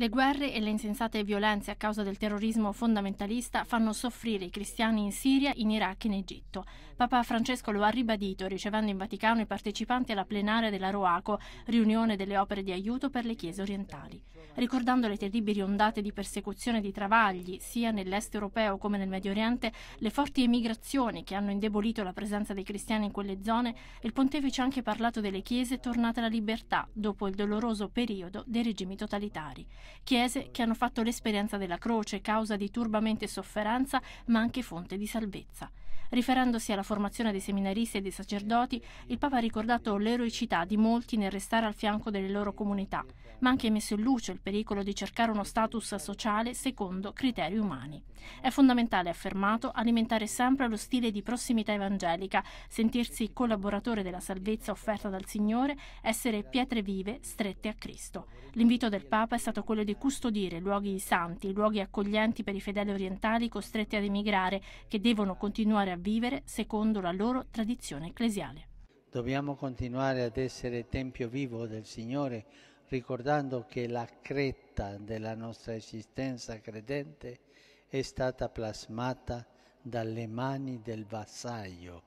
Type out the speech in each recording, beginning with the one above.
Le guerre e le insensate violenze a causa del terrorismo fondamentalista fanno soffrire i cristiani in Siria, in Iraq e in Egitto. Papa Francesco lo ha ribadito ricevendo in Vaticano i partecipanti alla plenaria della Roaco, riunione delle opere di aiuto per le chiese orientali, ricordando le terribili ondate di persecuzione e di travagli sia nell'est europeo come nel Medio Oriente, le forti emigrazioni che hanno indebolito la presenza dei cristiani in quelle zone, il pontefice ha anche parlato delle chiese tornate alla libertà dopo il doloroso periodo dei regimi totalitari chiese che hanno fatto l'esperienza della croce, causa di turbamento e sofferenza, ma anche fonte di salvezza. Riferendosi alla formazione dei seminaristi e dei sacerdoti, il Papa ha ricordato l'eroicità di molti nel restare al fianco delle loro comunità, ma ha anche messo in luce il pericolo di cercare uno status sociale secondo criteri umani. È fondamentale, ha affermato, alimentare sempre lo stile di prossimità evangelica, sentirsi collaboratore della salvezza offerta dal Signore, essere pietre vive strette a Cristo. L'invito del Papa è stato quello di custodire luoghi santi, luoghi accoglienti per i fedeli orientali costretti ad emigrare, che devono continuare a vivere secondo la loro tradizione ecclesiale. Dobbiamo continuare ad essere tempio vivo del Signore, ricordando che la cretta della nostra esistenza credente è stata plasmata dalle mani del vassaio,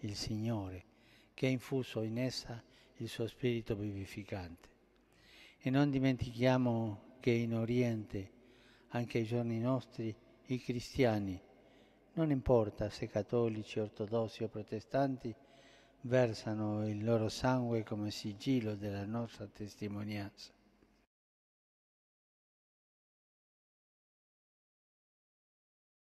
il Signore, che ha infuso in essa il suo spirito vivificante. E non dimentichiamo che in Oriente, anche ai giorni nostri, i cristiani non importa se cattolici, ortodossi o protestanti versano il loro sangue come sigillo della nostra testimonianza.